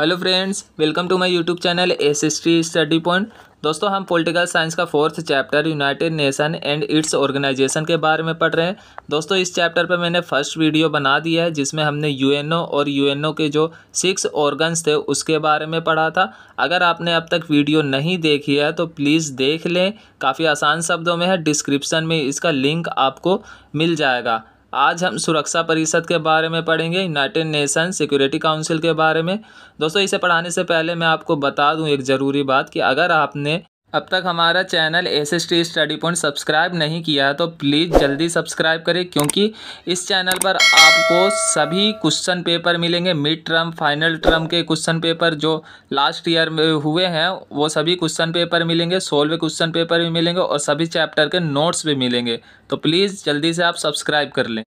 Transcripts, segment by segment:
hello friends welcome to my YouTube channel S study point दोस्तों हम political science का fourth chapter United Nation and its organisation के बारे में पढ़ रहे हैं दोस्तों इस चैप्टर पर मैंने फर्स्ट वीडियो बना दिया है जिसमें हमने यूएनओ और यूएनओ के जो सिक्स ऑर्गन्स थे उसके बारे में पढ़ा था अगर आपने अब तक वीडियो नहीं देखी है तो प्लीज़ देख लें काफ़ी आसान शब्दों में है डिस्क्रिप्सन में इसका लिंक आपको मिल जाएगा आज हम सुरक्षा परिषद के बारे में पढ़ेंगे यूनाइटेड नेशन सिक्योरिटी काउंसिल के बारे में दोस्तों इसे पढ़ाने से पहले मैं आपको बता दूं एक ज़रूरी बात कि अगर आपने अब तक हमारा channel S S T study point subscribe नहीं किया तो प्लीज़ जल्दी सब्सक्राइब करें क्योंकि इस चैनल पर आपको सभी क्वेश्चन पेपर मिलेंगे मिड टर्म फाइनल टर्म के क्वेश्चन पेपर जो लास्ट ईयर में हुए हैं वो सभी क्वेश्चन पेपर मिलेंगे सोल्व क्वेश्चन पेपर भी मिलेंगे और सभी चैप्टर के नोट्स भी मिलेंगे तो प्लीज़ जल्दी से आप सब्सक्राइब कर लें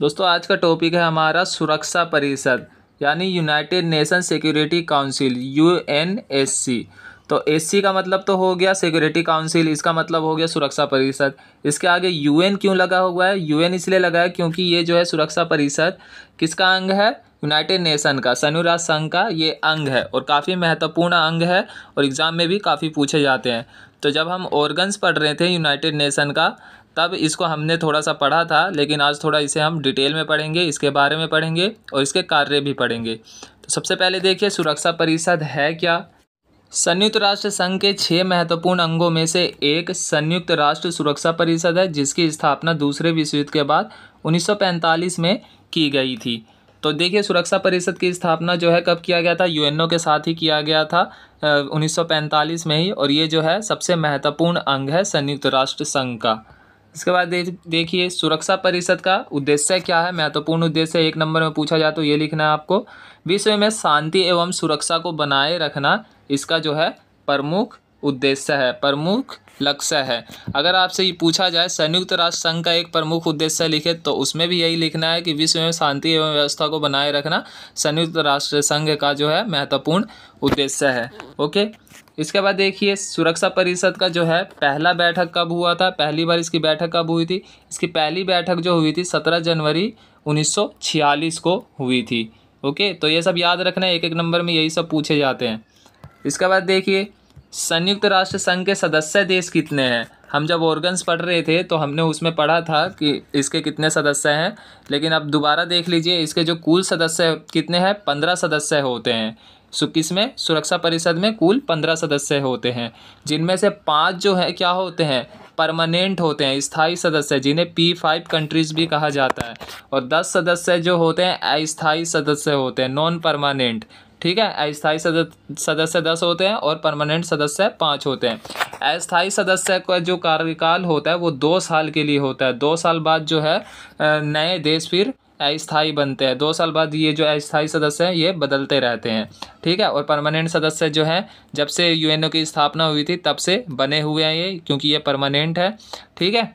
दोस्तों आज का टॉपिक है हमारा सुरक्षा परिषद यानी United Nation Security Council U तो एस का मतलब तो हो गया सिक्योरिटी काउंसिल इसका मतलब हो गया सुरक्षा परिषद इसके आगे यूएन क्यों लगा हुआ है यूएन इसलिए लगा है क्योंकि ये जो है सुरक्षा परिषद किसका अंग है यूनाइटेड नेशन का संयुक्त राष्ट्र संघ का ये अंग है और काफ़ी महत्वपूर्ण अंग है और एग्ज़ाम में भी काफ़ी पूछे जाते हैं तो जब हम ऑर्गन्स पढ़ रहे थे यूनाइटेड नेशन का तब इसको हमने थोड़ा सा पढ़ा था लेकिन आज थोड़ा इसे हम डिटेल में पढ़ेंगे इसके बारे में पढ़ेंगे और इसके कार्य भी पढ़ेंगे तो सबसे पहले देखिए सुरक्षा परिषद है क्या संयुक्त राष्ट्र संघ के छः महत्वपूर्ण अंगों में से एक संयुक्त राष्ट्र सुरक्षा परिषद है जिसकी स्थापना दूसरे विश्व युद्ध के बाद 1945 में की गई थी तो देखिए सुरक्षा परिषद की स्थापना जो है कब किया गया था यूएनओ के साथ ही किया गया था 1945 में ही और ये जो है सबसे महत्वपूर्ण अंग है संयुक्त राष्ट्र संघ का इसके बाद देखिए सुरक्षा परिषद का उद्देश्य क्या है महत्वपूर्ण उद्देश्य एक नंबर में पूछा जाए तो ये लिखना है आपको विश्व में शांति एवं सुरक्षा को बनाए रखना इसका जो है प्रमुख उद्देश्य है प्रमुख लक्ष्य है अगर आपसे ये पूछा जाए संयुक्त राष्ट्र संघ का एक प्रमुख उद्देश्य लिखे तो उसमें भी यही लिखना है कि विश्व में शांति एवं व्यवस्था को बनाए रखना संयुक्त राष्ट्र संघ का जो है महत्वपूर्ण उद्देश्य है ओके इसके बाद देखिए सुरक्षा परिषद का जो है पहला बैठक कब हुआ था पहली बार इसकी बैठक कब हुई थी इसकी पहली बैठक जो हुई थी सत्रह जनवरी उन्नीस को हुई थी ओके तो ये सब याद रखना है एक एक नंबर में यही सब पूछे जाते हैं इसके बाद देखिए संयुक्त राष्ट्र संघ के सदस्य देश कितने हैं हम जब ऑर्गन्स पढ़ रहे थे तो हमने उसमें पढ़ा था कि इसके कितने सदस्य हैं लेकिन अब दोबारा देख लीजिए इसके जो कुल सदस्य कितने हैं पंद्रह सदस्य होते हैं सो किस में सुरक्षा परिषद में कुल पंद्रह सदस्य होते हैं जिनमें से पाँच जो है क्या होते हैं परमानेंट होते हैं स्थाई सदस्य जिन्हें पी फाइव कंट्रीज़ भी कहा जाता है और दस सदस्य जो होते हैं अस्थाई सदस्य होते हैं नॉन परमानेंट ठीक है अस्थाई सदस्य दस होते हैं और परमानेंट सदस्य पाँच होते हैं अस्थाई सदस्य का जो कार्यकाल होता है वो दो साल के लिए होता है दो साल बाद जो है नए देश फिर अस्थाई बनते हैं दो साल बाद ये जो अस्थाई सदस्य हैं ये बदलते रहते हैं ठीक है और परमानेंट सदस्य जो हैं जब से यूएनओ की स्थापना हुई थी तब से बने हुए हैं ये क्योंकि ये परमानेंट है ठीक है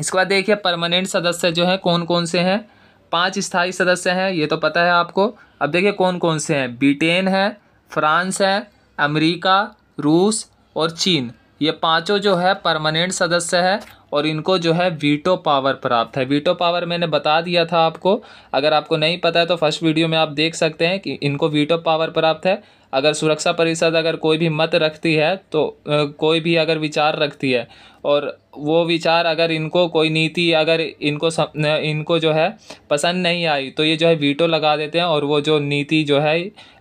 इसके बाद देखिए परमानेंट सदस्य जो है कौन कौन से हैं पांच स्थायी सदस्य हैं ये तो पता है आपको अब देखिए कौन कौन से हैं ब्रिटेन है फ्रांस है अमेरिका रूस और चीन ये पांचों जो है परमानेंट सदस्य है और इनको जो है वीटो पावर प्राप्त है वीटो पावर मैंने बता दिया था आपको अगर आपको नहीं पता है तो फर्स्ट वीडियो में आप देख सकते हैं कि इनको वीटो पावर प्राप्त है अगर सुरक्षा परिषद अगर कोई भी मत रखती है तो कोई भी अगर विचार रखती है और वो विचार अगर इनको कोई नीति अगर इनको इनको जो है पसंद नहीं आई तो ये जो है वीटो लगा देते हैं और वो जो नीति जो है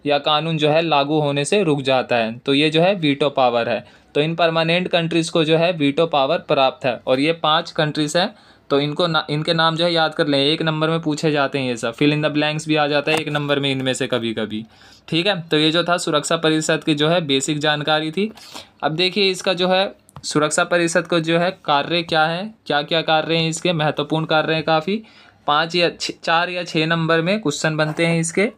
या कानून जो है लागू होने से रुक जाता है तो ये जो है वीटो पावर है तो इन परमानेंट कंट्रीज़ को जो है वीटो पावर प्राप्त है और ये पाँच कंट्रीज़ हैं तो इनको ना इनके नाम जो है याद कर लें एक नंबर में पूछे जाते हैं ये सब फिल इन द ब्लैंक्स भी आ जाता है एक नंबर में इनमें से कभी कभी ठीक है तो ये जो था सुरक्षा परिषद की जो है बेसिक जानकारी थी अब देखिए इसका जो है सुरक्षा परिषद को जो है कार्य क्या है क्या क्या कार्य हैं इसके महत्वपूर्ण कार्य हैं काफ़ी पाँच या चार या छः नंबर में क्वेश्चन बनते हैं इसके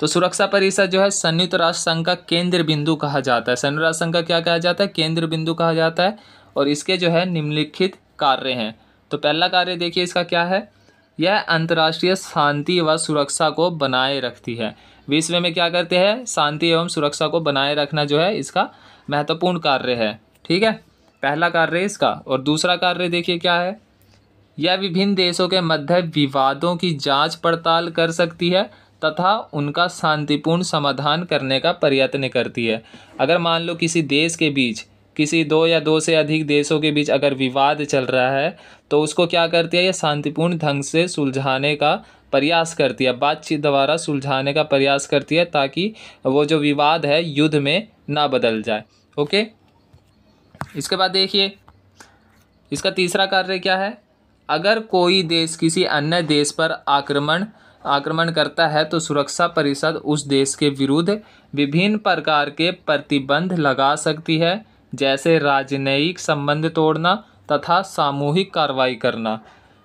तो सुरक्षा परिषद जो है संयुक्त राष्ट्र संघ का केंद्र बिंदु कहा जाता है संयुक्त राष्ट्र संघ का क्या कहा जाता है केंद्र बिंदु कहा जाता है और इसके जो है निम्नलिखित कार्य हैं तो पहला कार्य देखिए इसका क्या है यह अंतर्राष्ट्रीय शांति व सुरक्षा को बनाए रखती है विश्व में क्या करते हैं शांति एवं सुरक्षा को बनाए रखना जो है इसका महत्वपूर्ण कार्य है ठीक है पहला कार्य इसका और दूसरा कार्य देखिए क्या है यह विभिन्न देशों के मध्य विवादों की जांच पड़ताल कर सकती है तथा उनका शांतिपूर्ण समाधान करने का प्रयत्न करती है अगर मान लो किसी देश के बीच किसी दो या दो से अधिक देशों के बीच अगर विवाद चल रहा है तो उसको क्या करती है यह शांतिपूर्ण ढंग से सुलझाने का प्रयास करती है बातचीत द्वारा सुलझाने का प्रयास करती है ताकि वो जो विवाद है युद्ध में ना बदल जाए ओके इसके बाद देखिए इसका तीसरा कार्य क्या है अगर कोई देश किसी अन्य देश पर आक्रमण आक्रमण करता है तो सुरक्षा परिषद उस देश के विरुद्ध विभिन्न प्रकार के प्रतिबंध लगा सकती है जैसे राजनयिक संबंध तोड़ना तथा सामूहिक कार्रवाई करना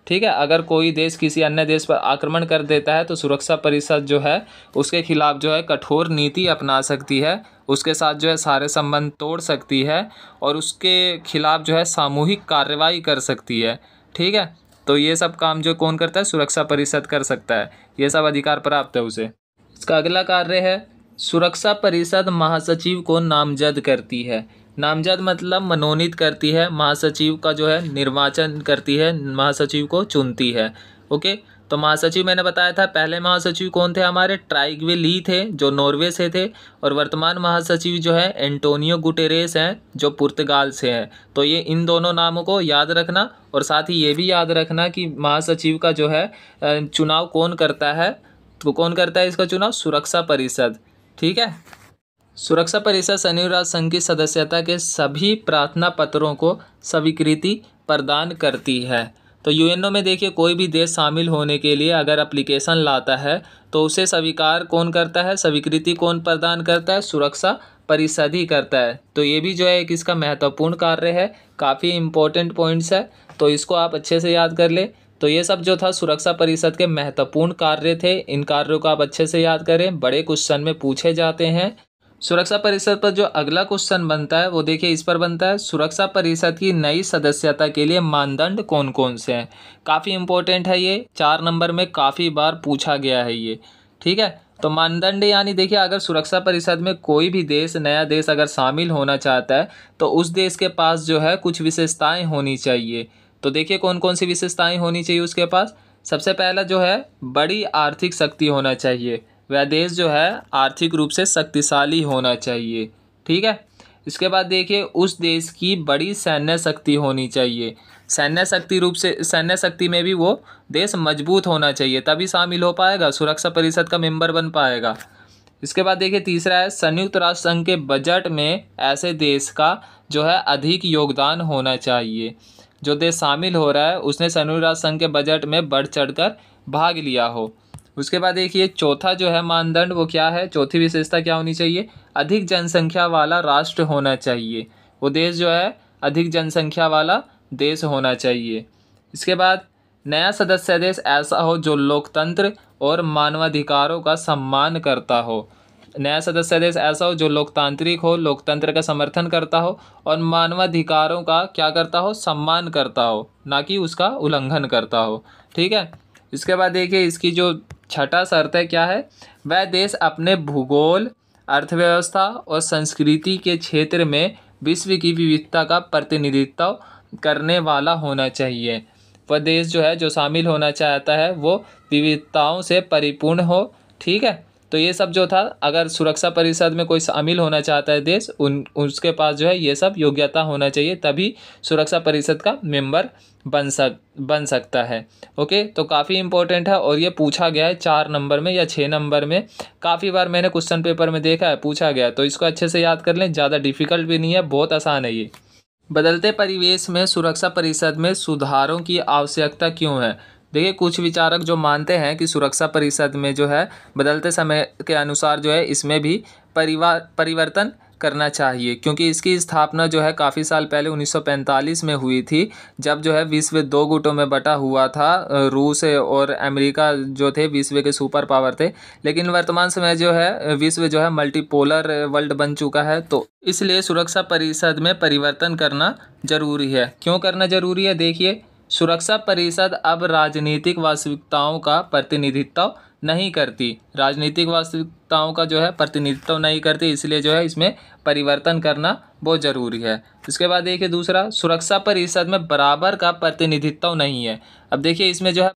ठीक है अगर कोई देश किसी अन्य देश पर आक्रमण कर देता है तो सुरक्षा परिषद जो है उसके खिलाफ जो है कठोर नीति अपना सकती है उसके साथ जो है सारे संबंध तोड़ सकती है और उसके खिलाफ जो है सामूहिक कार्रवाई कर सकती है ठीक है तो ये सब काम जो कौन करता है सुरक्षा परिषद कर सकता है ये सब अधिकार प्राप्त है उसे इसका अगला कार्य है सुरक्षा परिषद महासचिव को नामजद करती है नामजद मतलब मनोनीत करती है महासचिव का जो है निर्वाचन करती है महासचिव को चुनती है ओके तो महासचिव मैंने बताया था पहले महासचिव कौन थे हमारे ट्राइगवे ली थे जो नॉर्वे से थे और वर्तमान महासचिव जो है एंटोनियो गुटेरेस हैं जो पुर्तगाल से हैं तो ये इन दोनों नामों को याद रखना और साथ ही ये भी याद रखना कि महासचिव का जो है चुनाव कौन करता है तो कौन करता है इसका चुनाव सुरक्षा परिषद ठीक है सुरक्षा परिषद संयुक्त राष्ट्र संघ की सदस्यता के सभी प्रार्थना पत्रों को स्वीकृति प्रदान करती है तो यूएनओ में देखिए कोई भी देश शामिल होने के लिए अगर अप्लीकेशन लाता है तो उसे स्वीकार कौन करता है स्वीकृति कौन प्रदान करता है सुरक्षा परिषद ही करता है तो ये भी जो है एक इसका महत्वपूर्ण कार्य है काफ़ी इम्पोर्टेंट पॉइंट्स है तो इसको आप अच्छे से याद कर ले तो ये सब जो था सुरक्षा परिषद के महत्वपूर्ण कार्य थे इन कार्यों को आप अच्छे से याद करें बड़े क्वेश्चन में पूछे जाते हैं सुरक्षा परिषद पर जो अगला क्वेश्चन बनता है वो देखिए इस पर बनता है सुरक्षा परिषद की नई सदस्यता के लिए मानदंड कौन कौन से हैं काफ़ी इंपॉर्टेंट है ये चार नंबर में काफ़ी बार पूछा गया है ये ठीक है तो मानदंड यानी देखिए अगर सुरक्षा परिषद में कोई भी देश नया देश अगर शामिल होना चाहता है तो उस देश के पास जो है कुछ विशेषताएँ होनी चाहिए तो देखिए कौन कौन सी विशेषताएँ होनी चाहिए उसके पास सबसे पहला जो है बड़ी आर्थिक शक्ति होना चाहिए वह देश जो है आर्थिक रूप से शक्तिशाली होना चाहिए ठीक है इसके बाद देखिए उस देश की बड़ी सैन्य शक्ति होनी चाहिए सैन्य शक्ति रूप से सैन्य शक्ति में भी वो देश मजबूत होना चाहिए तभी शामिल हो पाएगा सुरक्षा परिषद का मेंबर बन पाएगा इसके बाद देखिए तीसरा है संयुक्त राष्ट्र संघ के बजट में ऐसे देश का जो है अधिक योगदान होना चाहिए जो देश शामिल हो रहा है उसने संयुक्त राष्ट्र संघ के बजट में बढ़ चढ़ भाग लिया हो उसके बाद देखिए चौथा जो है मानदंड वो क्या है चौथी विशेषता क्या होनी चाहिए अधिक जनसंख्या वाला राष्ट्र होना चाहिए वो देश जो है अधिक जनसंख्या वाला देश होना चाहिए इसके बाद नया सदस्य देश ऐसा हो जो लोकतंत्र और मानवाधिकारों का सम्मान करता हो नया सदस्य देश ऐसा हो जो लोकतांत्रिक हो लोकतंत्र का समर्थन करता हो और मानवाधिकारों का क्या करता हो सम्मान करता हो ना कि उसका उल्लंघन करता हो ठीक है इसके बाद देखिए इसकी जो छठा शर्त क्या है वह देश अपने भूगोल अर्थव्यवस्था और संस्कृति के क्षेत्र में विश्व की विविधता का प्रतिनिधित्व करने वाला होना चाहिए वह देश जो है जो शामिल होना चाहता है वो विविधताओं से परिपूर्ण हो ठीक है तो ये सब जो था अगर सुरक्षा परिषद में कोई शामिल होना चाहता है देश उन उसके पास जो है ये सब योग्यता होना चाहिए तभी सुरक्षा परिषद का मेंबर बन सक बन सकता है ओके तो काफ़ी इंपॉर्टेंट है और ये पूछा गया है चार नंबर में या छः नंबर में काफ़ी बार मैंने क्वेश्चन पेपर में देखा है पूछा गया तो इसको अच्छे से याद कर लें ज़्यादा डिफिकल्ट भी नहीं है बहुत आसान है ये बदलते परिवेश में सुरक्षा परिषद में सुधारों की आवश्यकता क्यों है देखिए कुछ विचारक जो मानते हैं कि सुरक्षा परिषद में जो है बदलते समय के अनुसार जो है इसमें भी परिवार परिवर्तन करना चाहिए क्योंकि इसकी स्थापना जो है काफ़ी साल पहले 1945 में हुई थी जब जो है विश्व दो गुटों में बटा हुआ था रूस और अमेरिका जो थे विश्व के सुपर पावर थे लेकिन वर्तमान समय जो है विश्व जो है मल्टीपोलर वर्ल्ड बन चुका है तो इसलिए सुरक्षा परिषद में परिवर्तन करना ज़रूरी है क्यों करना ज़रूरी है देखिए सुरक्षा परिषद अब राजनीतिक वास्तविकताओं का प्रतिनिधित्व नहीं करती राजनीतिक वास्तविकताओं का जो है प्रतिनिधित्व नहीं करती इसलिए जो है इसमें परिवर्तन करना बहुत ज़रूरी है इसके बाद देखिए दूसरा सुरक्षा परिषद में बराबर का प्रतिनिधित्व नहीं है अब देखिए इसमें जो है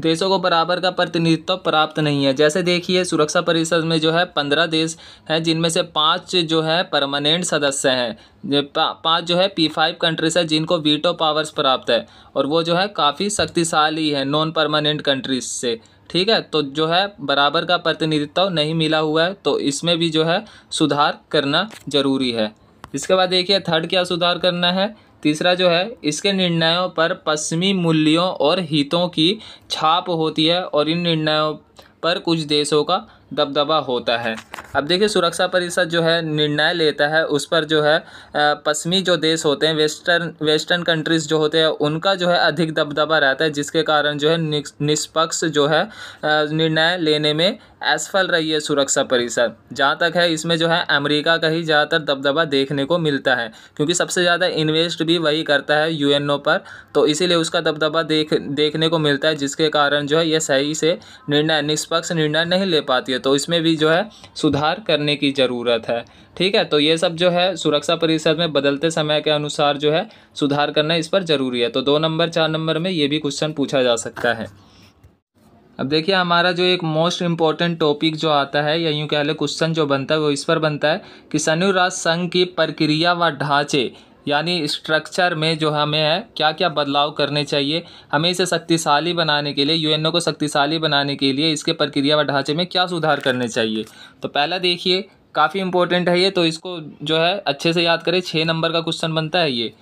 देशों को बराबर का प्रतिनिधित्व प्राप्त नहीं है जैसे देखिए सुरक्षा परिषद में जो है पंद्रह देश हैं जिनमें से पाँच जो है परमानेंट सदस्य हैं पाँच जो है पी फाइव कंट्रीज है जिनको वीटो पावर्स प्राप्त है और वो जो है काफ़ी शक्तिशाली है नॉन परमानेंट कंट्रीज से ठीक है तो जो है बराबर का प्रतिनिधित्व नहीं मिला हुआ है तो इसमें भी जो है सुधार करना जरूरी है इसके बाद देखिए थर्ड क्या सुधार करना है तीसरा जो है इसके निर्णयों पर पश्चिमी मूल्यों और हितों की छाप होती है और इन निर्णयों पर कुछ देशों का दबदबा होता है अब देखिए सुरक्षा परिषद जो है निर्णय लेता है उस पर जो है पश्चिमी जो देश होते हैं वेस्टर्न वेस्टर्न कंट्रीज़ जो होते हैं उनका जो है अधिक दबदबा रहता है जिसके कारण जो है निष्पक्ष जो है निर्णय लेने में असफल रही है सुरक्षा परिषद जहाँ तक है इसमें जो है अमेरिका का ही ज़्यादातर दबदबा देखने को मिलता है क्योंकि सबसे ज़्यादा इन्वेस्ट भी वही करता है यू पर तो इसीलिए उसका दबदबा देख देखने को मिलता है जिसके कारण जो है ये सही से निर्णय निष्पक्ष निर्णय नहीं ले पाती चाहिए तो इसमें भी जो है सुधार करने की ज़रूरत है ठीक है तो ये सब जो है सुरक्षा परिषद में बदलते समय के अनुसार जो है सुधार करना इस पर ज़रूरी है तो दो नंबर चार नंबर में ये भी क्वेश्चन पूछा जा सकता है अब देखिए हमारा जो एक मोस्ट इम्पॉर्टेंट टॉपिक जो आता है या यूँ कह लें क्वेश्चन जो बनता है वो इस पर बनता है कि संयुक्त राष्ट्र संघ की प्रक्रिया व ढांचे यानी स्ट्रक्चर में जो हमें है क्या क्या बदलाव करने चाहिए हमें इसे शक्तिशाली बनाने के लिए यूएनओ को शक्तिशाली बनाने के लिए इसके प्रक्रिया व ढांचे में क्या सुधार करने चाहिए तो पहला देखिए काफ़ी इंपॉर्टेंट है ये तो इसको जो है अच्छे से याद करें छः नंबर का क्वेश्चन बनता है ये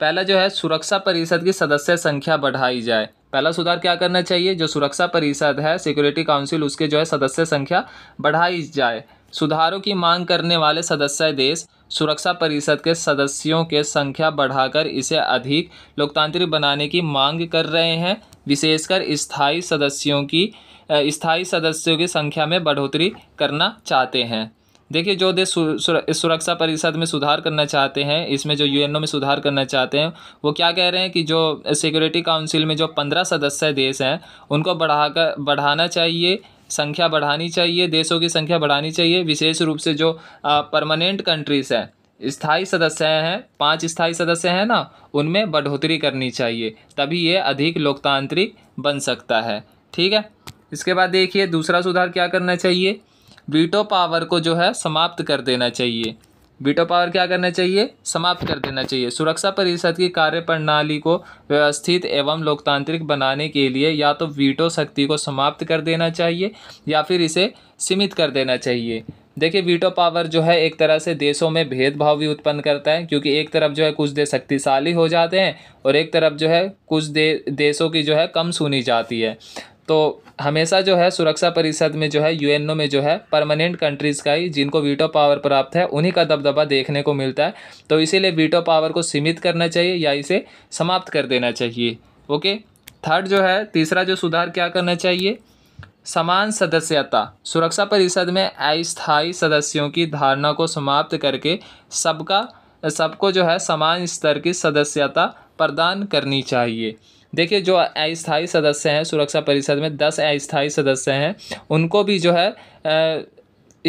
पहला जो है सुरक्षा परिषद की सदस्य संख्या बढ़ाई जाए पहला सुधार क्या करना चाहिए जो सुरक्षा परिषद है सिक्योरिटी काउंसिल उसके जो है सदस्य संख्या बढ़ाई जाए सुधारों की मांग करने वाले सदस्य देश सुरक्षा परिषद के सदस्यों के संख्या बढ़ाकर इसे अधिक लोकतांत्रिक बनाने की मांग कर रहे हैं विशेषकर स्थायी सदस्यों की स्थायी सदस्यों की संख्या में बढ़ोतरी करना चाहते हैं देखिए जो देश सुरक्षा परिषद में सुधार करना चाहते हैं इसमें जो यूएनओ में सुधार करना चाहते हैं वो क्या कह रहे हैं कि जो सिक्योरिटी काउंसिल में जो पंद्रह सदस्य देश हैं उनको बढ़ाकर बढ़ाना चाहिए संख्या बढ़ानी चाहिए देशों की संख्या बढ़ानी चाहिए विशेष रूप से जो परमानेंट कंट्रीज़ हैं स्थाई सदस्य हैं पांच स्थाई सदस्य हैं ना उनमें बढ़ोतरी करनी चाहिए तभी ये अधिक लोकतांत्रिक बन सकता है ठीक है इसके बाद देखिए दूसरा सुधार क्या करना चाहिए वीटो पावर को जो है समाप्त कर देना चाहिए वीटो पावर क्या करना चाहिए समाप्त कर देना चाहिए सुरक्षा परिषद की कार्य प्रणाली को व्यवस्थित एवं लोकतांत्रिक बनाने के लिए या तो वीटो शक्ति को समाप्त कर देना चाहिए या फिर इसे सीमित कर देना चाहिए देखिए वीटो पावर जो है एक तरह से देशों में भेदभाव भी उत्पन्न करता है क्योंकि एक तरफ जो है कुछ देश शक्तिशाली हो जाते हैं और एक तरफ जो है कुछ दे देशों की जो है कम सुनी जाती है तो हमेशा जो है सुरक्षा परिषद में जो है यूएनओ में जो है परमानेंट कंट्रीज़ का ही जिनको वीटो पावर प्राप्त है उन्हीं का दबदबा देखने को मिलता है तो इसीलिए वीटो पावर को सीमित करना चाहिए या इसे समाप्त कर देना चाहिए ओके थर्ड जो है तीसरा जो सुधार क्या करना चाहिए समान सदस्यता सुरक्षा परिषद में अस्थायी सदस्यों की धारणा को समाप्त करके सबका सबको जो है समान स्तर की सदस्यता प्रदान करनी चाहिए देखिए जो अस्थायी सदस्य हैं सुरक्षा परिषद में दस अस्थायी सदस्य हैं उनको भी जो है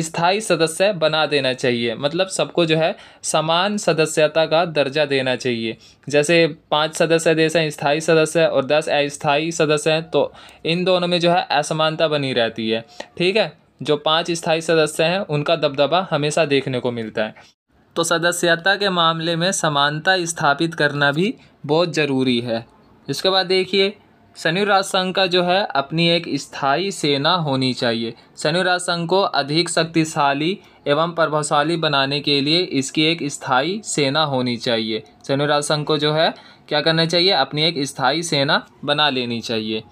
स्थायी सदस्य बना देना चाहिए मतलब सबको जो है समान सदस्यता का दर्जा देना चाहिए जैसे पांच सदस्य देश हैं स्थायी सदस्य और दस अस्थायी सदस्य हैं तो इन दोनों में जो है असमानता बनी रहती है ठीक है जो पांच स्थायी सदस्य हैं उनका दबदबा हमेशा देखने को मिलता है तो सदस्यता के मामले में समानता स्थापित करना भी बहुत ज़रूरी है इसके बाद देखिए संयुक्त राष्ट्र संघ का जो है अपनी एक स्थायी सेना होनी चाहिए संयुक्त राष्ट्र संघ को अधिक शक्तिशाली एवं प्रभावशाली बनाने के लिए इसकी एक स्थायी सेना होनी चाहिए संयुक्त राष्ट्र संघ को जो है क्या करना चाहिए अपनी एक स्थायी सेना बना लेनी चाहिए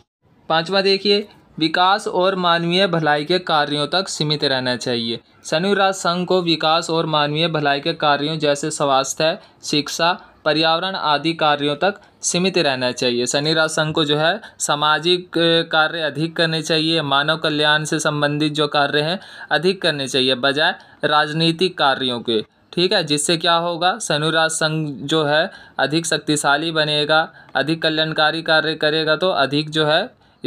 पांचवा देखिए विकास और मानवीय भलाई के कार्यों तक सीमित रहना चाहिए संयुक्त राष्ट्र संघ को विकास और मानवीय भलाई के कार्यों जैसे स्वास्थ्य शिक्षा पर्यावरण आदि कार्यों तक सीमित रहना चाहिए शनि राहु संघ को जो है सामाजिक कार्य अधिक करने चाहिए मानव कल्याण से संबंधित जो कार्य हैं अधिक करने चाहिए बजाय राजनीतिक कार्यों के ठीक है जिससे क्या होगा शनुराज संघ जो है अधिक शक्तिशाली बनेगा अधिक कल्याणकारी कार्य करेगा तो अधिक जो है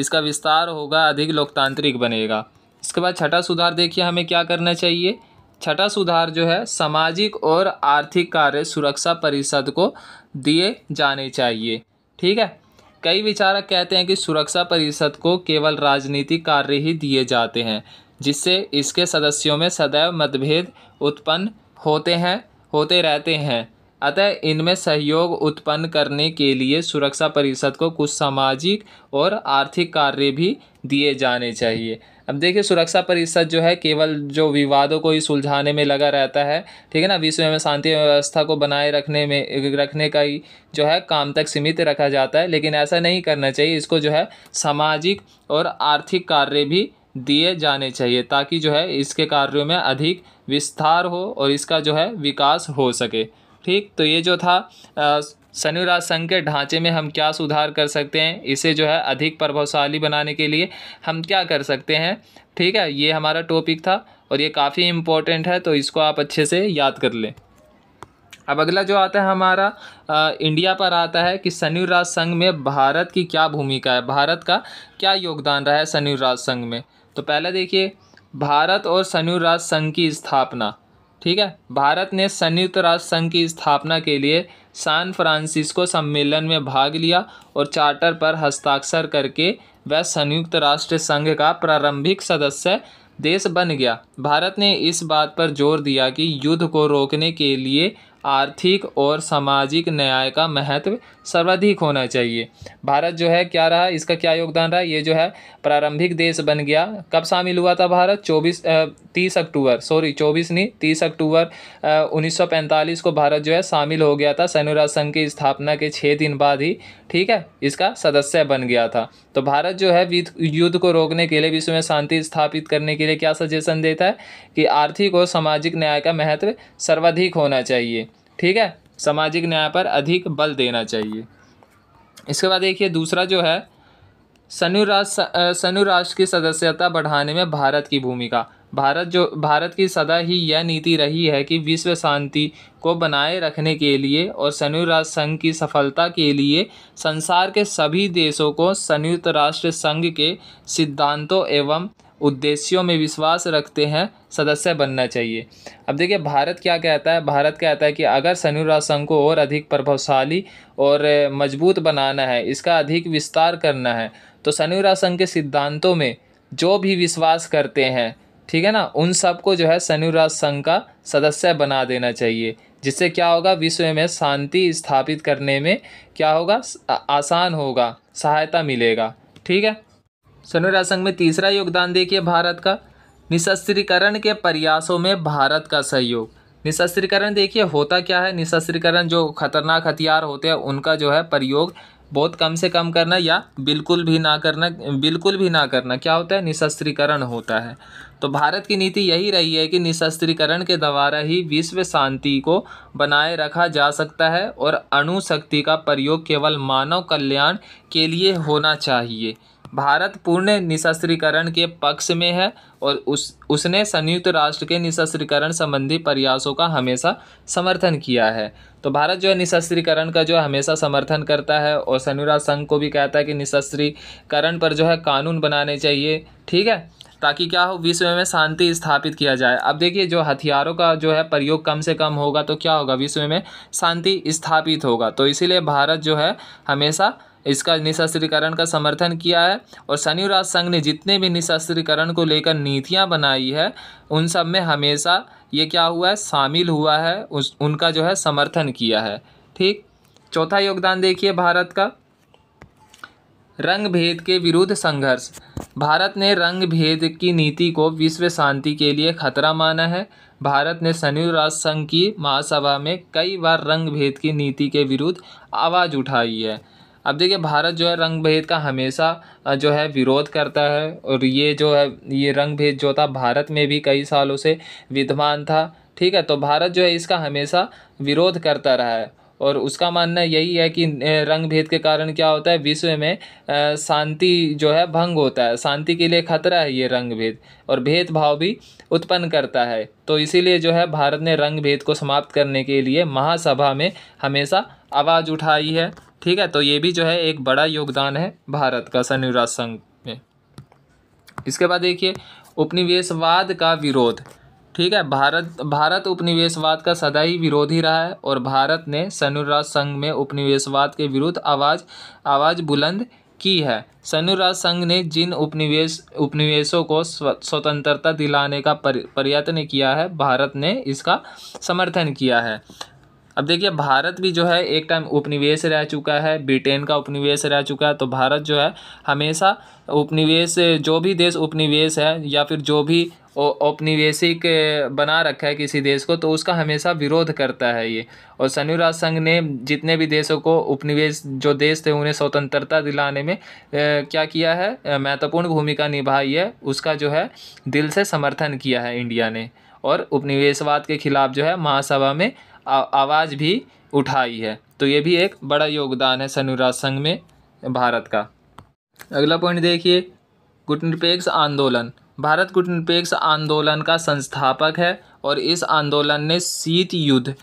इसका विस्तार होगा अधिक लोकतांत्रिक बनेगा इसके बाद छठा सुधार देखिए हमें क्या करना चाहिए छठा सुधार जो है सामाजिक और आर्थिक कार्य सुरक्षा परिषद को दिए जाने चाहिए ठीक है कई विचारक कहते हैं कि सुरक्षा परिषद को केवल राजनीतिक कार्य ही दिए जाते हैं जिससे इसके सदस्यों में सदैव मतभेद उत्पन्न होते हैं होते रहते हैं अतः इनमें सहयोग उत्पन्न करने के लिए सुरक्षा परिषद को कुछ सामाजिक और आर्थिक कार्य भी दिए जाने चाहिए अब देखिए सुरक्षा परिषद जो है केवल जो विवादों को ही सुलझाने में लगा रहता है ठीक है ना विश्व में शांति व्यवस्था को बनाए रखने में रखने का ही जो है काम तक सीमित रखा जाता है लेकिन ऐसा नहीं करना चाहिए इसको जो है सामाजिक और आर्थिक कार्य भी दिए जाने चाहिए ताकि जो है इसके कार्यों में अधिक विस्तार हो और इसका जो है विकास हो सके ठीक तो ये जो था आ, संयुक्त संघ के ढांचे में हम क्या सुधार कर सकते हैं इसे जो है अधिक प्रभावशाली बनाने के लिए हम क्या कर सकते हैं ठीक है ये हमारा टॉपिक था और ये काफ़ी इम्पोर्टेंट है तो इसको आप अच्छे से याद कर लें अब अगला जो आता है हमारा आ, इंडिया पर आता है कि संयुक्त राष्ट्र संघ में भारत की क्या भूमिका है भारत का क्या योगदान रहा है संयुक्त राष्ट्र संघ में तो पहले देखिए भारत और संयुक्त राष्ट्र संघ की स्थापना ठीक है भारत ने संयुक्त राष्ट्र संघ की स्थापना के लिए सैन फ्रांसिस्को सम्मेलन में भाग लिया और चार्टर पर हस्ताक्षर करके वह संयुक्त राष्ट्र संघ का प्रारंभिक सदस्य देश बन गया भारत ने इस बात पर जोर दिया कि युद्ध को रोकने के लिए आर्थिक और सामाजिक न्याय का महत्व सर्वाधिक होना चाहिए भारत जो है क्या रहा इसका क्या योगदान रहा ये जो है प्रारंभिक देश बन गया कब शामिल हुआ था भारत चौबीस तीस अक्टूबर सॉरी चौबीस नहीं तीस अक्टूबर उन्नीस को भारत जो है शामिल हो गया था संयुक्त संघ की स्थापना के छः दिन बाद ही ठीक है इसका सदस्य बन गया था तो भारत जो है युद्ध को रोकने के लिए विश्व में शांति स्थापित करने के लिए क्या सजेशन देता है कि आर्थिक और सामाजिक न्याय का महत्व सर्वाधिक होना चाहिए ठीक है सामाजिक न्याय पर अधिक बल देना चाहिए इसके बाद देखिए दूसरा जो है संयुक्त राष्ट्र संयुक्त राष्ट्र की सदस्यता बढ़ाने में भारत की भूमिका भारत जो भारत की सदा ही यह नीति रही है कि विश्व शांति को बनाए रखने के लिए और संयुक्त राष्ट्र संघ की सफलता के लिए संसार के सभी देशों को संयुक्त राष्ट्र संघ के सिद्धांतों एवं उद्देश्यों में विश्वास रखते हैं सदस्य बनना चाहिए अब देखिए भारत क्या कहता है भारत कहता है कि अगर संयुक्त राष्ट्र संघ को और अधिक प्रभावशाली और मजबूत बनाना है इसका अधिक विस्तार करना है तो संयुक्त राष्ट्र संघ के सिद्धांतों में जो भी विश्वास करते हैं ठीक है ना उन सबको जो है संयुक्त संघ का सदस्य बना देना चाहिए जिससे क्या होगा विश्व में शांति स्थापित करने में क्या होगा आसान होगा सहायता मिलेगा ठीक है संयुक्त संघ में तीसरा योगदान देखिए भारत का निशस्त्रीकरण के प्रयासों में भारत का सहयोग निशस्त्रीकरण देखिए होता क्या है निशस्त्रीकरण जो खतरनाक हथियार होते हैं उनका जो है प्रयोग बहुत कम से कम करना या बिल्कुल भी ना करना बिल्कुल भी ना करना क्या होता है निशस्त्रीकरण होता है तो भारत की नीति यही रही है कि निशस्त्रीकरण के द्वारा ही विश्व शांति को बनाए रखा जा सकता है और अणुशक्ति का प्रयोग केवल मानव कल्याण के लिए होना चाहिए भारत पूर्ण निशस्त्रीकरण के पक्ष में है और उस उसने संयुक्त राष्ट्र के निशस्त्रीकरण संबंधी प्रयासों का हमेशा समर्थन किया है तो भारत जो है निशस्त्रीकरण का जो है हमेशा समर्थन करता है और संयुक्त राष्ट्र संघ को भी कहता है कि निशस्त्रीकरण पर जो है कानून बनाने चाहिए ठीक है ताकि क्या हो विश्व में शांति स्थापित किया जाए अब देखिए जो हथियारों का जो है प्रयोग कम से कम होगा तो क्या होगा विश्व में शांति स्थापित होगा तो इसीलिए भारत जो है हमेशा इसका निशस्त्रीकरण का समर्थन किया है और संयुक्त राष्ट्र संघ ने जितने भी निशस्त्रीकरण को लेकर नीतियाँ बनाई है उन सब में हमेशा ये क्या हुआ है शामिल हुआ है उस उनका जो है समर्थन किया है ठीक चौथा योगदान देखिए भारत का रंग भेद के विरुद्ध संघर्ष भारत ने रंग भेद की नीति को विश्व शांति के लिए खतरा माना है भारत ने संयुक्त राष्ट्र संघ की महासभा में कई बार रंग भेद की नीति के विरुद्ध आवाज़ उठाई है अब देखिए भारत जो है रंग भेद का हमेशा जो है विरोध करता है और ये जो है ये रंग भेद जो था भारत में भी कई सालों से विद्यमान था ठीक है तो भारत जो है इसका हमेशा विरोध करता रहा है और उसका मानना यही है कि रंग भेद के कारण क्या होता है विश्व में शांति जो है भंग होता है शांति के लिए खतरा है ये रंग भेद और भेदभाव भी उत्पन्न करता है तो इसीलिए जो है भारत ने रंग भेद को समाप्त करने के लिए महासभा में हमेशा आवाज़ उठाई है ठीक है तो ये भी जो है एक बड़ा योगदान है भारत का संयुक्त राष्ट्र संघ में इसके बाद देखिए उपनिवेशवाद का विरोध ठीक है भारत भारत उपनिवेशवाद का सदा ही विरोधी रहा है और भारत ने संयुक्त राष्ट्र संघ में उपनिवेशवाद के विरुद्ध आवाज़ आवाज़ बुलंद की है संयुक्त राष्ट्र संघ ने जिन उपनिवेश उपनिवेशों को स्वतंत्रता दिलाने का प्रयत्न किया है भारत ने इसका समर्थन किया है अब देखिए भारत भी जो है एक टाइम उपनिवेश रह चुका है ब्रिटेन का उपनिवेश रह चुका है तो भारत जो है हमेशा उपनिवेश जो भी देश उपनिवेश है या फिर जो भी औपनिवेशिक बना रखा है किसी देश को तो उसका हमेशा विरोध करता है ये और संयुक्त राष्ट्र संघ ने जितने भी देशों को उपनिवेश जो देश थे उन्हें स्वतंत्रता दिलाने में क्या किया है महत्वपूर्ण भूमिका निभाई है उसका जो है दिल से समर्थन किया है इंडिया ने और उपनिवेशवाद के खिलाफ जो है महासभा में आवाज़ भी उठाई है तो ये भी एक बड़ा योगदान है सनुराज संघ में भारत का अगला पॉइंट देखिए गुटनिरपेक्ष आंदोलन भारत गुटनिरपेक्ष आंदोलन का संस्थापक है और इस आंदोलन ने शीत युद्ध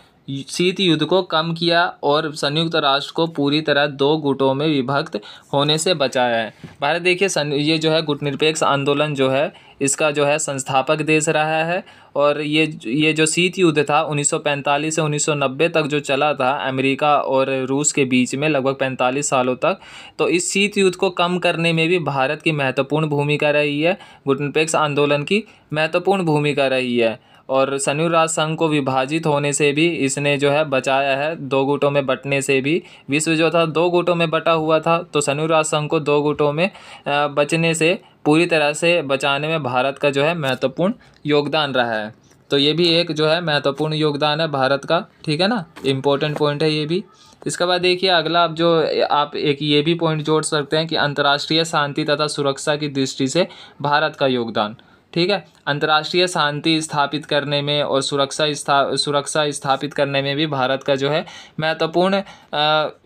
शीत युद्ध को कम किया और संयुक्त राष्ट्र को पूरी तरह दो गुटों में विभक्त होने से बचाया है भारत देखिए ये जो है गुटनिरपेक्ष आंदोलन जो है इसका जो है संस्थापक देश रहा है और ये ये जो शीत युद्ध था 1945 से 1990 तक जो चला था अमेरिका और रूस के बीच में लगभग 45 सालों तक तो इस शीत युद्ध को कम करने में भी भारत की महत्वपूर्ण भूमिका रही है गुटनपेक्स आंदोलन की महत्वपूर्ण भूमिका रही है और संयुक्त राष्ट्र संघ को विभाजित होने से भी इसने जो है बचाया है दो गुटों में बटने से भी विश्व जो था दो गुटों में बटा हुआ था तो संयुक्त राष्ट्र संघ को दो गुटों में बचने से पूरी तरह से बचाने में भारत का जो है महत्वपूर्ण योगदान रहा है तो ये भी एक जो है महत्वपूर्ण योगदान है भारत का ठीक है ना इम्पोर्टेंट पॉइंट है ये भी इसके बाद देखिए अगला आप जो आप एक ये भी पॉइंट जोड़ सकते हैं कि अंतर्राष्ट्रीय शांति तथा सुरक्षा की दृष्टि से भारत का योगदान ठीक है अंतर्राष्ट्रीय शांति स्थापित करने में और सुरक्षा स्था सुरक्षा स्थापित करने में भी भारत का जो है महत्वपूर्ण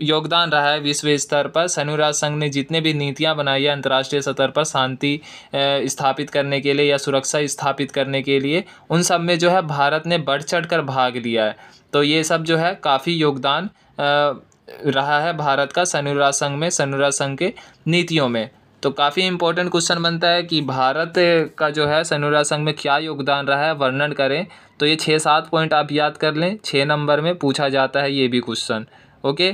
योगदान रहा है विश्व स्तर पर संयुक्त राष्ट्र संघ ने जितने भी नीतियाँ बनाई है अंतर्राष्ट्रीय स्तर पर शांति स्थापित करने के लिए या सुरक्षा स्थापित करने के लिए उन सब में जो है भारत ने बढ़ चढ़ कर भाग लिया है तो ये सब जो है काफ़ी योगदान रहा है भारत का संयुक्त राष्ट्र संघ में संयुक्त राष्ट्र संघ के नीतियों में तो काफ़ी इंपॉर्टेंट क्वेश्चन बनता है कि भारत का जो है सनुरा संघ में क्या योगदान रहा है वर्णन करें तो ये छः सात पॉइंट आप याद कर लें छः नंबर में पूछा जाता है ये भी क्वेश्चन ओके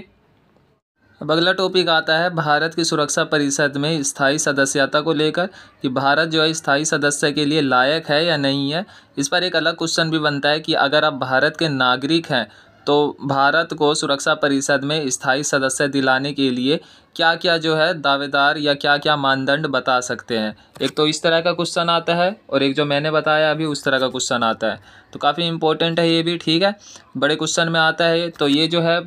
अब अगला टॉपिक आता है भारत की सुरक्षा परिषद में स्थायी सदस्यता को लेकर कि भारत जो है स्थायी सदस्य के लिए लायक है या नहीं है इस पर एक अलग क्वेश्चन भी बनता है कि अगर आप भारत के नागरिक हैं तो भारत को सुरक्षा परिषद में स्थायी सदस्य दिलाने के लिए क्या क्या जो है दावेदार या क्या क्या मानदंड बता सकते हैं एक तो इस तरह का क्वेश्चन आता है और एक जो मैंने बताया अभी उस तरह का क्वेश्चन आता है तो काफ़ी इंपॉर्टेंट है ये भी ठीक है बड़े क्वेश्चन में आता है तो ये जो है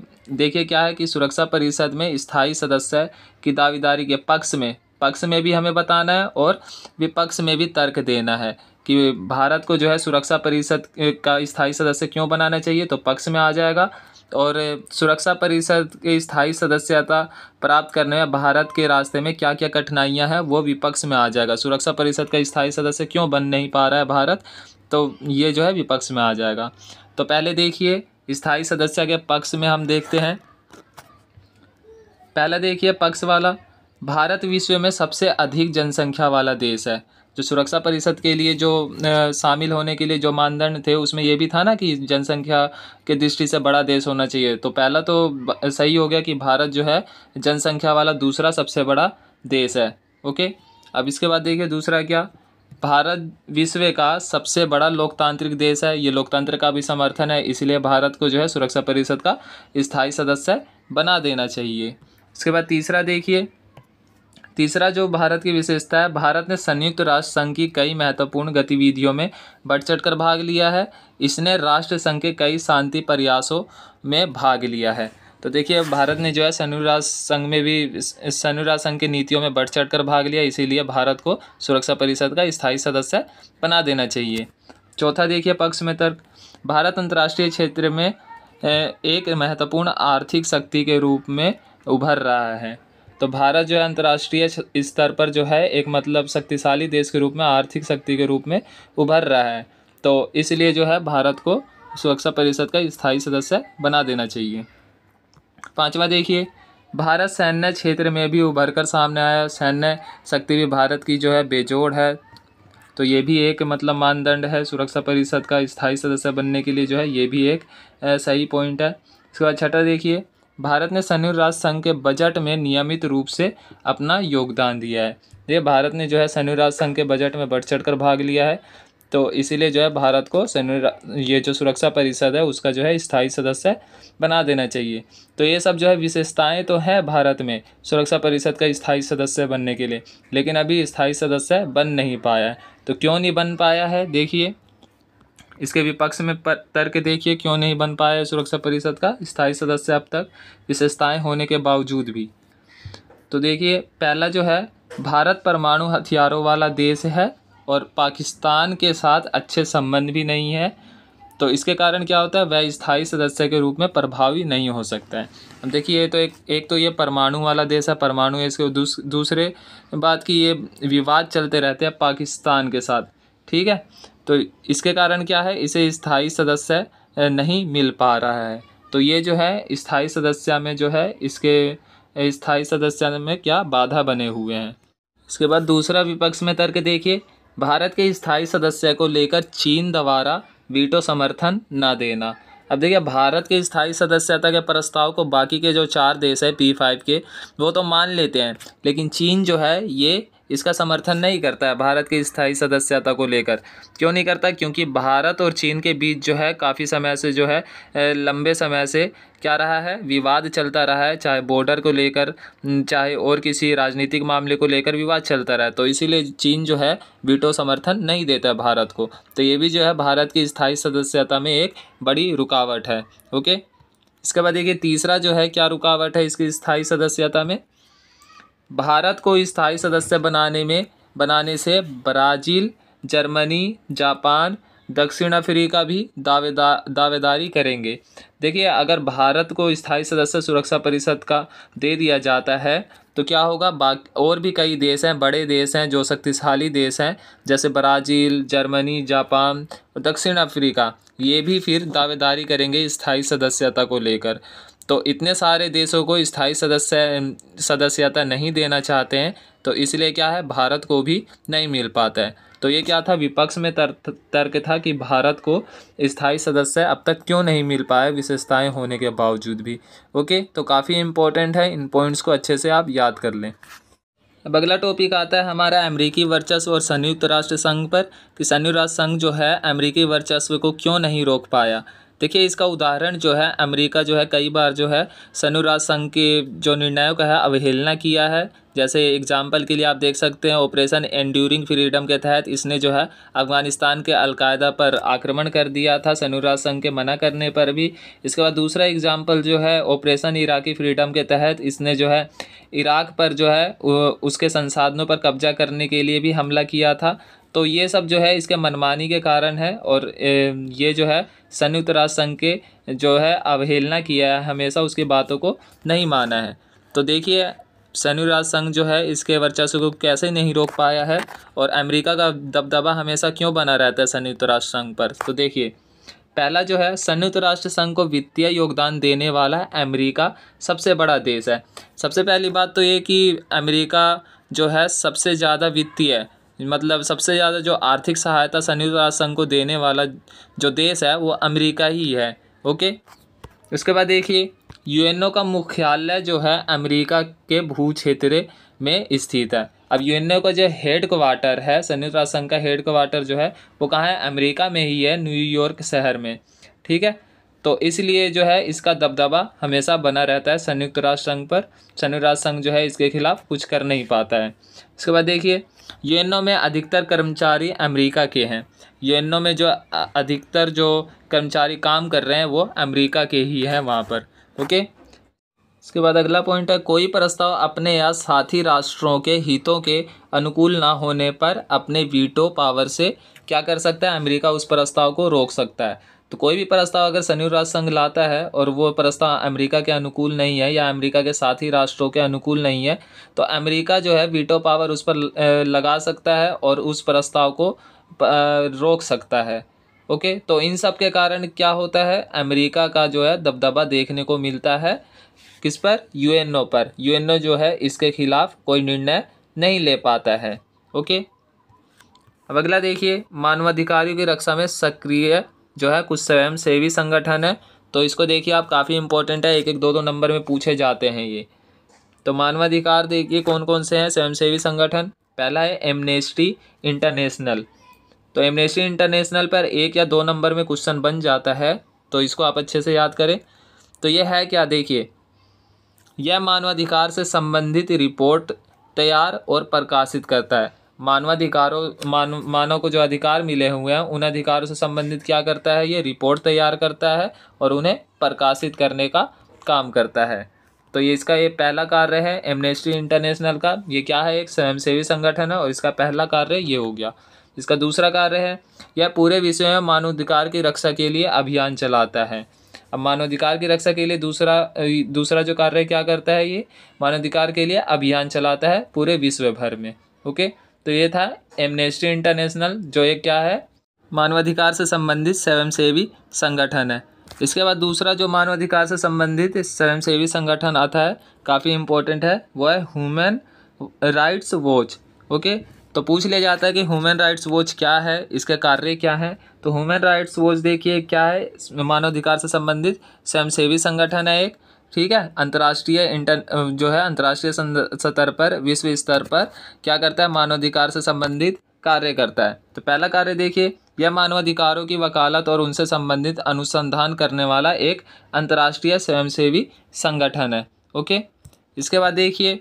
देखिए क्या है कि सुरक्षा परिषद में स्थायी सदस्य की दावेदारी के पक्ष में पक्ष में भी हमें बताना है और विपक्ष में भी तर्क देना है कि भारत को जो है सुरक्षा परिषद का स्थायी सदस्य क्यों बनाना चाहिए तो पक्ष में आ जाएगा और सुरक्षा परिषद के स्थायी सदस्यता प्राप्त करने में भारत के रास्ते में क्या क्या कठिनाइयाँ हैं वो विपक्ष में आ जाएगा सुरक्षा परिषद का स्थायी सदस्य क्यों बन नहीं पा रहा है भारत तो ये जो है विपक्ष में आ जाएगा तो पहले देखिए स्थायी सदस्य के पक्ष में हम देखते हैं पहला देखिए पक्ष वाला भारत विश्व में सबसे अधिक जनसंख्या वाला देश है जो सुरक्षा परिषद के लिए जो शामिल होने के लिए जो मानदंड थे उसमें ये भी था ना कि जनसंख्या के दृष्टि से बड़ा देश होना चाहिए तो पहला तो सही हो गया कि भारत जो है जनसंख्या वाला दूसरा सबसे बड़ा देश है ओके अब इसके बाद देखिए दूसरा क्या भारत विश्व का सबसे बड़ा लोकतांत्रिक देश है ये लोकतंत्र का भी समर्थन है इसलिए भारत को जो है सुरक्षा परिषद का स्थायी सदस्य बना देना चाहिए इसके बाद तीसरा देखिए तीसरा जो भारत की विशेषता है भारत ने संयुक्त राष्ट्र संघ की कई महत्वपूर्ण गतिविधियों में बढ़ चढ़ कर भाग लिया है इसने राष्ट्र संघ के कई शांति प्रयासों में भाग लिया है तो देखिए भारत ने जो है संयुक्त राष्ट्र संघ में भी संयुक्त राष्ट्र संघ की नीतियों में बढ़ चढ़ कर भाग लिया इसीलिए भारत को सुरक्षा परिषद का स्थायी सदस्य बना देना चाहिए चौथा देखिए पक्ष में तर्क भारत अंतर्राष्ट्रीय क्षेत्र में एक महत्वपूर्ण आर्थिक शक्ति के रूप में उभर रहा है तो भारत जो है अंतर्राष्ट्रीय स्तर पर जो है एक मतलब शक्तिशाली देश के रूप में आर्थिक शक्ति के रूप में उभर रहा है तो इसलिए जो है भारत को सुरक्षा परिषद का स्थायी सदस्य बना देना चाहिए पांचवा देखिए भारत सैन्य क्षेत्र में भी उभर कर सामने आया सैन्य शक्ति भी भारत की जो है बेजोड़ है तो ये भी एक मतलब मानदंड है सुरक्षा परिषद का स्थायी सदस्य बनने के लिए जो है ये भी एक सही पॉइंट है इसके बाद छठा देखिए भारत ने संयुक्त राष्ट्र संघ के बजट में नियमित रूप से अपना योगदान दिया है ये भारत ने जो है संयुक्त राष्ट्र संघ के बजट में बढ़ चढ़ कर भाग लिया है तो इसीलिए जो है भारत को ये जो सुरक्षा परिषद है उसका जो है स्थायी सदस्य बना देना चाहिए तो ये सब जो है विशेषताएं तो है भारत में सुरक्षा परिषद का स्थायी सदस्य बनने के लिए लेकिन अभी स्थायी सदस्य बन नहीं पाया है तो क्यों नहीं बन पाया है देखिए इसके विपक्ष में तर्क देखिए क्यों नहीं बन पाया सुरक्षा परिषद का स्थायी सदस्य अब तक विशेषताएं होने के बावजूद भी तो देखिए पहला जो है भारत परमाणु हथियारों वाला देश है और पाकिस्तान के साथ अच्छे संबंध भी नहीं है तो इसके कारण क्या होता है वह स्थायी सदस्य के रूप में प्रभावी नहीं हो सकता है अब देखिए ये तो एक एक तो ये परमाणु वाला देश है परमाणु है इसके दूस, दूसरे बात की ये विवाद चलते रहते हैं पाकिस्तान के साथ ठीक है तो इसके कारण क्या है इसे स्थायी सदस्य नहीं मिल पा रहा है तो ये जो है स्थायी सदस्य में जो है इसके स्थायी सदस्य में क्या बाधा बने हुए हैं इसके बाद दूसरा विपक्ष में तर्क देखिए भारत के स्थायी सदस्य को लेकर चीन द्वारा वीटो समर्थन न देना अब देखिए भारत के स्थायी सदस्यता के प्रस्ताव को बाकी के जो चार देश है पी फाइव के वो तो मान लेते हैं लेकिन चीन जो है ये इसका समर्थन नहीं करता है भारत की स्थायी सदस्यता को लेकर क्यों नहीं करता क्योंकि भारत और चीन के बीच जो है काफ़ी समय से जो है लंबे समय से क्या रहा है विवाद चलता रहा है चाहे बॉर्डर को लेकर चाहे और किसी राजनीतिक मामले को लेकर विवाद चलता रहा है तो इसीलिए चीन जो है वीटो समर्थन नहीं देता है भारत को तो ये भी जो है भारत की स्थायी सदस्यता में एक बड़ी रुकावट है ओके इसके बाद देखिए तीसरा जो है क्या रुकावट है इसकी स्थायी सदस्यता में भारत को स्थायी सदस्य बनाने में बनाने से ब्राज़ील जर्मनी जापान दक्षिण अफ्रीका भी दावेदा दावेदारी करेंगे देखिए अगर भारत को स्थायी सदस्य सुरक्षा परिषद का दे दिया जाता है तो क्या होगा बाकी और भी कई देश हैं बड़े देश हैं जो शक्तिशाली देश हैं जैसे ब्राज़ील जर्मनी जापान और दक्षिण अफ्रीका ये भी फिर दावेदारी करेंगे स्थायी सदस्यता को लेकर तो इतने सारे देशों को स्थायी सदस्य सदस्यता नहीं देना चाहते हैं तो इसलिए क्या है भारत को भी नहीं मिल पाता है तो ये क्या था विपक्ष में तर, तर्क था कि भारत को स्थायी सदस्य अब तक क्यों नहीं मिल पाए विशेषताएं होने के बावजूद भी ओके तो काफ़ी इम्पोर्टेंट है इन पॉइंट्स को अच्छे से आप याद कर लें अब अगला टॉपिक आता है हमारा अमेरिकी वर्चस्व और संयुक्त राष्ट्र संघ पर कि संयुक्त राष्ट्र संघ जो है अमेरिकी वर्चस्व को क्यों नहीं रोक पाया देखिए इसका उदाहरण जो है अमेरिका जो है कई बार जो है सनुराज संघ के जो निर्णयों का है अवहेलना किया है जैसे एग्जाम्पल के लिए आप देख सकते हैं ऑपरेशन एंड्यूरिंग फ्रीडम के तहत इसने जो है अफगानिस्तान के अलकायदा पर आक्रमण कर दिया था सनुराज संघ के मना करने पर भी इसके बाद दूसरा एग्जाम्पल जो है ऑपरेशन इराकी फ्रीडम के तहत इसने जो है इराक पर जो है उसके संसाधनों पर कब्जा करने के लिए भी हमला किया था तो ये सब जो है इसके मनमानी के कारण है और ये जो है संयुक्त राष्ट्र संघ के जो है अवहेलना किया है हमेशा उसकी बातों को नहीं माना है तो देखिए संयुक्त राष्ट्र संघ जो है इसके वर्चस्व को कैसे नहीं रोक पाया है और अमेरिका का दबदबा हमेशा क्यों बना रहता है संयुक्त राष्ट्र संघ पर तो देखिए पहला जो है संयुक्त राष्ट्र संघ को वित्तीय योगदान देने वाला अमेरिका सबसे बड़ा देश है सबसे पहली बात तो ये कि अमेरिका जो है सबसे ज़्यादा वित्तीय मतलब सबसे ज़्यादा जो आर्थिक सहायता संयुक्त राष्ट्र संघ को देने वाला जो देश है वो अमेरिका ही है ओके उसके बाद देखिए यूएनओ का मुख्यालय जो है अमेरिका के भू क्षेत्र में स्थित है अब यूएनओ का जो हेड क्वार्टर है संयुक्त राष्ट्र संघ का हेड क्वार्टर जो है वो कहाँ है अमेरिका में ही है न्यूयॉर्क शहर में ठीक है तो इसलिए जो है इसका दबदबा हमेशा बना रहता है संयुक्त राष्ट्र संघ पर संयुक्त राष्ट्र संघ जो है इसके खिलाफ कुछ कर नहीं पाता है उसके बाद देखिए यूएनओ में अधिकतर कर्मचारी अमेरिका के हैं यूएनओ में जो अधिकतर जो कर्मचारी काम कर रहे हैं वो अमेरिका के ही हैं वहाँ पर ओके इसके बाद अगला पॉइंट है कोई प्रस्ताव अपने या साथी राष्ट्रों के हितों के अनुकूल ना होने पर अपने वीटो पावर से क्या कर सकता है अमेरिका उस प्रस्ताव को रोक सकता है तो कोई भी प्रस्ताव अगर संयुक्त राष्ट्र संघ लाता है और वो प्रस्ताव अमेरिका के अनुकूल नहीं है या अमेरिका के साथी राष्ट्रों के अनुकूल नहीं है तो अमेरिका जो है वीटो पावर उस पर लगा सकता है और उस प्रस्ताव को रोक सकता है ओके तो इन सब के कारण क्या होता है अमेरिका का जो है दबदबा देखने को मिलता है किस पर यू पर यू जो है इसके खिलाफ कोई निर्णय नहीं ले पाता है ओके अब अगला देखिए मानवाधिकारियों की रक्षा में सक्रिय जो है कुछ स्वयं सेवी संगठन है तो इसको देखिए आप काफ़ी इंपॉर्टेंट है एक एक दो दो नंबर में पूछे जाते हैं ये तो मानवाधिकार देखिए कौन कौन से हैं स्वयंसेवी संगठन पहला है एमनेस्टी इंटरनेशनल तो एमनेस्टी इंटरनेशनल पर एक या दो नंबर में क्वेश्चन बन जाता है तो इसको आप अच्छे से याद करें तो यह है क्या देखिए यह मानवाधिकार से संबंधित रिपोर्ट तैयार और प्रकाशित करता है मानवाधिकारों मान मानव को जो अधिकार मिले हुए हैं उन अधिकारों से संबंधित क्या करता है ये रिपोर्ट तैयार करता है और उन्हें प्रकाशित करने का काम करता है तो ये इसका ये पहला कार्य है एमनेस्टी इंटरनेशनल का ये क्या है एक स्वयंसेवी संगठन है और इसका पहला कार्य ये हो गया इसका दूसरा कार्य है यह पूरे विश्व में मानवाधिकार की रक्षा के लिए अभियान चलाता है अब मानवाधिकार की रक्षा के लिए दूसरा दूसरा जो कार्य क्या करता है ये मानवाधिकार के लिए अभियान चलाता है पूरे विश्व भर में ओके तो ये था एमनेस्टी इंटरनेशनल जो ये क्या है मानवाधिकार से संबंधित स्वयंसेवी संगठन है इसके बाद दूसरा जो मानवाधिकार से संबंधित स्वयंसेवी संगठन आता है काफ़ी इम्पोर्टेंट है वो है ह्यूमन राइट्स वॉच ओके तो पूछ लिया जाता है कि ह्यूमन राइट्स वॉच क्या है इसके कार्य क्या है तो ह्यूमन राइट्स वॉच देखिए क्या है मानवाधिकार से संबंधित स्वयंसेवी संगठन है एक ठीक है अंतर्राष्ट्रीय इंटर जो है अंतर्राष्ट्रीय स्तर पर विश्व स्तर पर क्या करता है मानवाधिकार से संबंधित कार्य करता है तो पहला कार्य देखिए यह मानवाधिकारों की वकालत और उनसे संबंधित अनुसंधान करने वाला एक अंतर्राष्ट्रीय स्वयंसेवी संगठन है ओके इसके बाद देखिए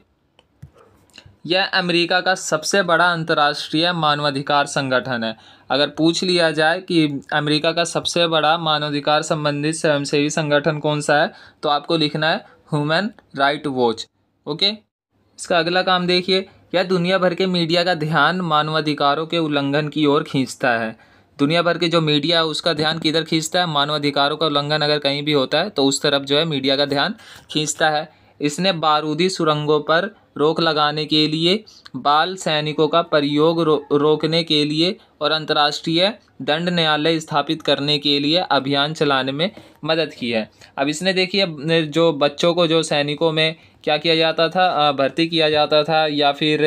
यह अमेरिका का सबसे बड़ा अंतर्राष्ट्रीय मानवाधिकार संगठन है अगर पूछ लिया जाए कि अमेरिका का सबसे बड़ा मानवाधिकार संबंधित स्वयंसेवी संगठन कौन सा है तो आपको लिखना है ह्यूमन राइट वॉच ओके इसका अगला काम देखिए यह दुनिया भर के मीडिया का ध्यान मानवाधिकारों के उल्लंघन की ओर खींचता है दुनिया भर के जो मीडिया है उसका ध्यान किधर खींचता है मानवाधिकारों का उल्लंघन अगर कहीं भी होता है तो उस तरफ जो है मीडिया का ध्यान खींचता है इसने बारूदी सुरंगों पर रोक लगाने के लिए बाल सैनिकों का प्रयोग रो, रोकने के लिए और अंतर्राष्ट्रीय दंड न्यायालय स्थापित करने के लिए अभियान चलाने में मदद की है अब इसने देखिए जो बच्चों को जो सैनिकों में क्या किया जाता था भर्ती किया जाता था या फिर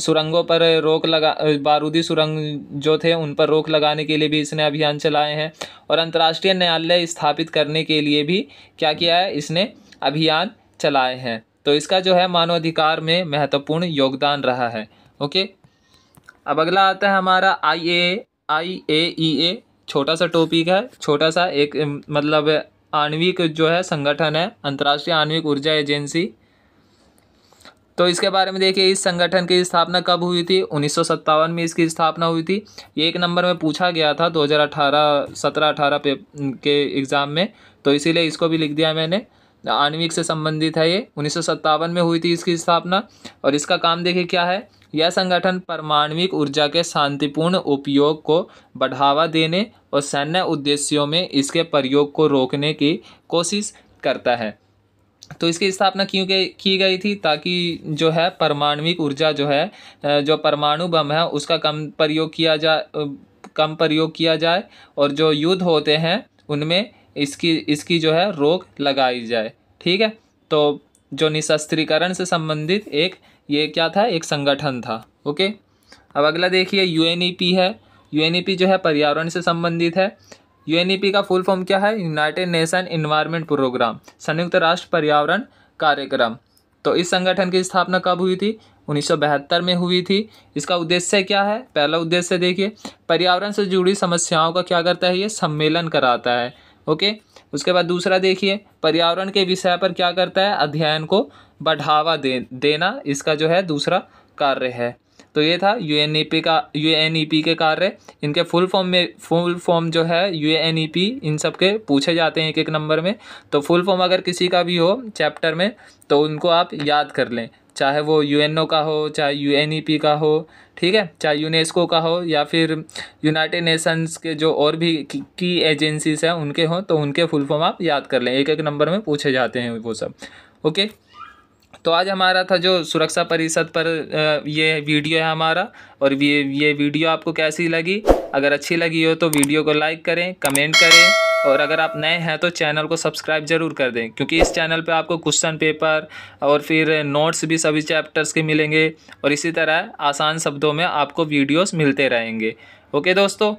सुरंगों पर रोक लगा बारूदी सुरंग जो थे उन पर रोक लगाने के लिए भी इसने अभियान चलाए हैं और अंतर्राष्ट्रीय न्यायालय स्थापित करने के लिए भी क्या किया है इसने अभियान चलाए हैं तो इसका जो है मानवाधिकार में महत्वपूर्ण योगदान रहा है ओके अब अगला आता है हमारा आई ए आई ए ई ए छोटा सा टॉपिक है छोटा सा एक मतलब आणविक जो है संगठन है अंतर्राष्ट्रीय आणविक ऊर्जा एजेंसी तो इसके बारे में देखिए इस संगठन की स्थापना कब हुई थी उन्नीस में इसकी स्थापना हुई थी ये एक नंबर में पूछा गया था 2018 17 18 के एग्ज़ाम में तो इसीलिए इसको भी लिख दिया मैंने आणविक से संबंधित है ये उन्नीस में हुई थी इसकी स्थापना और इसका काम देखिए क्या है यह संगठन परमाणविक ऊर्जा के शांतिपूर्ण उपयोग को बढ़ावा देने और सैन्य उद्देश्यों में इसके प्रयोग को रोकने की कोशिश करता है तो इसकी स्थापना क्यों की गई थी ताकि जो है परमाणविक ऊर्जा जो है जो परमाणु बम है उसका कम प्रयोग किया जा कम प्रयोग किया जाए और जो युद्ध होते हैं उनमें इसकी इसकी जो है रोक लगाई जाए ठीक है तो जो निशस्त्रीकरण से संबंधित एक ये क्या था एक संगठन था ओके अब अगला देखिए यू e है यू e जो है पर्यावरण से संबंधित है यू e का फुल फॉर्म क्या है यूनाइटेड नेशन इन्वायरमेंट प्रोग्राम संयुक्त राष्ट्र पर्यावरण कार्यक्रम तो इस संगठन की स्थापना कब हुई थी 1972 में हुई थी इसका उद्देश्य क्या है पहला उद्देश्य देखिए पर्यावरण से जुड़ी समस्याओं का क्या करता है ये सम्मेलन कराता है ओके उसके बाद दूसरा देखिए पर्यावरण के विषय पर क्या करता है अध्ययन को बढ़ावा दे देना इसका जो है दूसरा कार्य है तो ये था यू e का यू e के कार्य इनके फुल फॉर्म में फुल फॉर्म जो है यू e इन सब के पूछे जाते हैं एक एक नंबर में तो फुल फॉर्म अगर किसी का भी हो चैप्टर में तो उनको आप याद कर लें चाहे वो यू का हो चाहे यू का हो ठीक है चाहे यूनेस्को का हो या फिर यूनाइटेड नेशंस के जो और भी की एजेंसीज हैं उनके हों तो उनके फुल फॉर्म आप याद कर लें एक एक नंबर में पूछे जाते हैं वो सब ओके तो आज हमारा था जो सुरक्षा परिषद पर ये वीडियो है हमारा और ये ये वीडियो आपको कैसी लगी अगर अच्छी लगी हो तो वीडियो को लाइक करें कमेंट करें और अगर आप नए हैं तो चैनल को सब्सक्राइब ज़रूर कर दें क्योंकि इस चैनल पे आपको क्वेश्चन पेपर और फिर नोट्स भी सभी चैप्टर्स के मिलेंगे और इसी तरह आसान शब्दों में आपको वीडियोस मिलते रहेंगे ओके दोस्तों